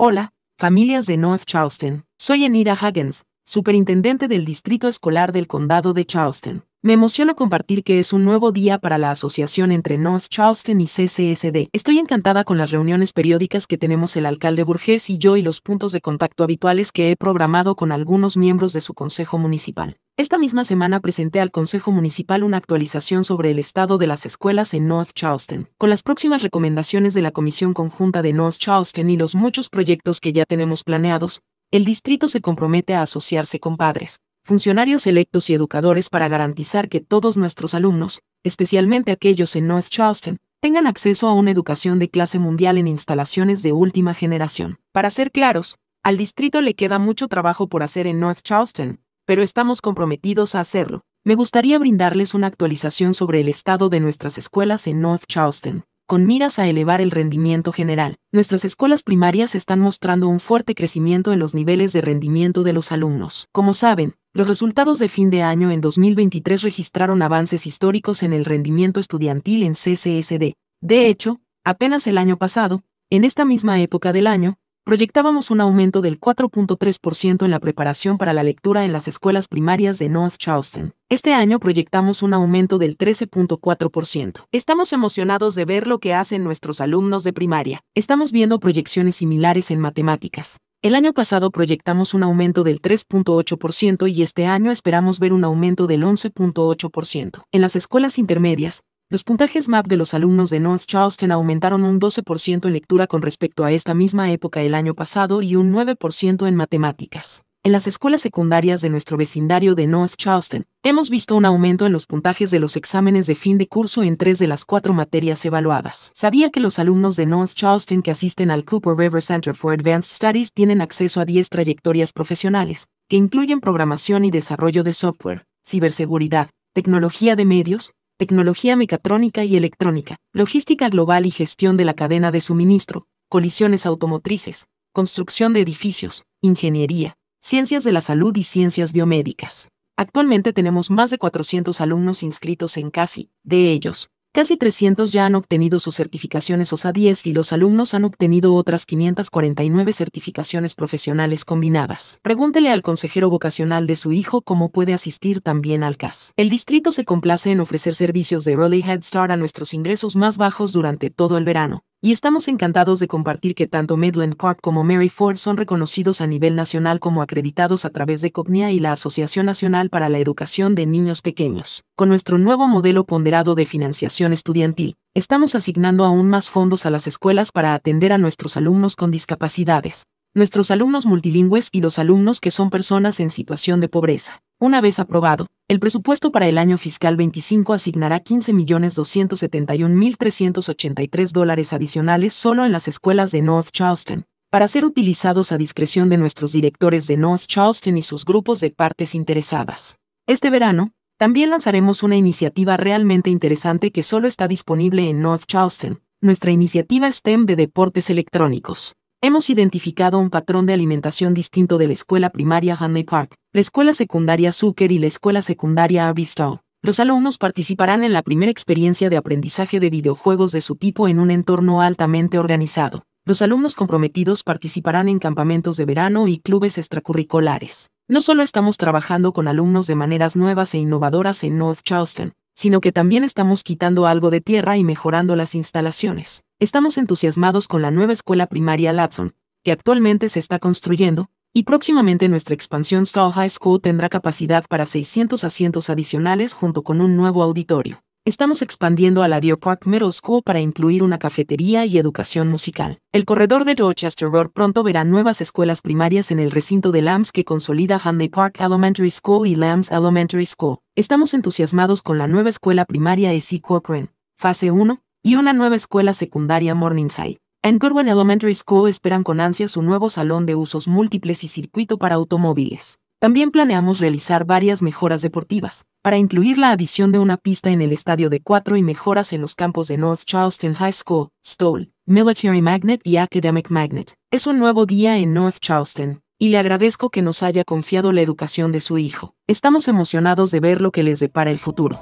Hola, familias de North Charleston. Soy Enida Huggins, superintendente del Distrito Escolar del Condado de Charleston. Me emociona compartir que es un nuevo día para la asociación entre North Charleston y CCSD. Estoy encantada con las reuniones periódicas que tenemos el alcalde Burgess y yo y los puntos de contacto habituales que he programado con algunos miembros de su consejo municipal. Esta misma semana presenté al Consejo Municipal una actualización sobre el estado de las escuelas en North Charleston, con las próximas recomendaciones de la Comisión Conjunta de North Charleston y los muchos proyectos que ya tenemos planeados. El distrito se compromete a asociarse con padres, funcionarios electos y educadores para garantizar que todos nuestros alumnos, especialmente aquellos en North Charleston, tengan acceso a una educación de clase mundial en instalaciones de última generación. Para ser claros, al distrito le queda mucho trabajo por hacer en North Charleston, pero estamos comprometidos a hacerlo. Me gustaría brindarles una actualización sobre el estado de nuestras escuelas en North Charleston, con miras a elevar el rendimiento general. Nuestras escuelas primarias están mostrando un fuerte crecimiento en los niveles de rendimiento de los alumnos. Como saben, los resultados de fin de año en 2023 registraron avances históricos en el rendimiento estudiantil en CCSD. De hecho, apenas el año pasado, en esta misma época del año, proyectábamos un aumento del 4.3% en la preparación para la lectura en las escuelas primarias de North Charleston. Este año proyectamos un aumento del 13.4%. Estamos emocionados de ver lo que hacen nuestros alumnos de primaria. Estamos viendo proyecciones similares en matemáticas. El año pasado proyectamos un aumento del 3.8% y este año esperamos ver un aumento del 11.8%. En las escuelas intermedias, los puntajes MAP de los alumnos de North Charleston aumentaron un 12% en lectura con respecto a esta misma época el año pasado y un 9% en matemáticas en las escuelas secundarias de nuestro vecindario de North Charleston, hemos visto un aumento en los puntajes de los exámenes de fin de curso en tres de las cuatro materias evaluadas. Sabía que los alumnos de North Charleston que asisten al Cooper River Center for Advanced Studies tienen acceso a 10 trayectorias profesionales, que incluyen programación y desarrollo de software, ciberseguridad, tecnología de medios, tecnología mecatrónica y electrónica, logística global y gestión de la cadena de suministro, colisiones automotrices, construcción de edificios, ingeniería, Ciencias de la Salud y Ciencias Biomédicas. Actualmente tenemos más de 400 alumnos inscritos en CASI, de ellos, casi 300 ya han obtenido sus certificaciones OSA 10 y los alumnos han obtenido otras 549 certificaciones profesionales combinadas. Pregúntele al consejero vocacional de su hijo cómo puede asistir también al CAS. El distrito se complace en ofrecer servicios de Early Head Start a nuestros ingresos más bajos durante todo el verano y estamos encantados de compartir que tanto Midland Park como Mary Ford son reconocidos a nivel nacional como acreditados a través de COGNIA y la Asociación Nacional para la Educación de Niños Pequeños. Con nuestro nuevo modelo ponderado de financiación estudiantil, estamos asignando aún más fondos a las escuelas para atender a nuestros alumnos con discapacidades, nuestros alumnos multilingües y los alumnos que son personas en situación de pobreza. Una vez aprobado, el presupuesto para el año fiscal 25 asignará 15.271.383 dólares adicionales solo en las escuelas de North Charleston, para ser utilizados a discreción de nuestros directores de North Charleston y sus grupos de partes interesadas. Este verano, también lanzaremos una iniciativa realmente interesante que solo está disponible en North Charleston, nuestra iniciativa STEM de deportes electrónicos. Hemos identificado un patrón de alimentación distinto de la escuela primaria Hanley Park, la escuela secundaria Zucker y la escuela secundaria Avistal. Los alumnos participarán en la primera experiencia de aprendizaje de videojuegos de su tipo en un entorno altamente organizado. Los alumnos comprometidos participarán en campamentos de verano y clubes extracurriculares. No solo estamos trabajando con alumnos de maneras nuevas e innovadoras en North Charleston, sino que también estamos quitando algo de tierra y mejorando las instalaciones. Estamos entusiasmados con la nueva escuela primaria Latson, que actualmente se está construyendo, y próximamente nuestra expansión Stall High School tendrá capacidad para 600 asientos adicionales junto con un nuevo auditorio. Estamos expandiendo a la Park Middle School para incluir una cafetería y educación musical. El corredor de Rochester Road pronto verá nuevas escuelas primarias en el recinto de Lambs que consolida Hanley Park Elementary School y Lambs Elementary School. Estamos entusiasmados con la nueva escuela primaria E.C. Cochrane, fase 1, y una nueva escuela secundaria Morningside. En Goodwin Elementary School esperan con ansia su nuevo salón de usos múltiples y circuito para automóviles. También planeamos realizar varias mejoras deportivas, para incluir la adición de una pista en el estadio de Cuatro y mejoras en los campos de North Charleston High School, Stoll, Military Magnet y Academic Magnet. Es un nuevo día en North Charleston, y le agradezco que nos haya confiado la educación de su hijo. Estamos emocionados de ver lo que les depara el futuro.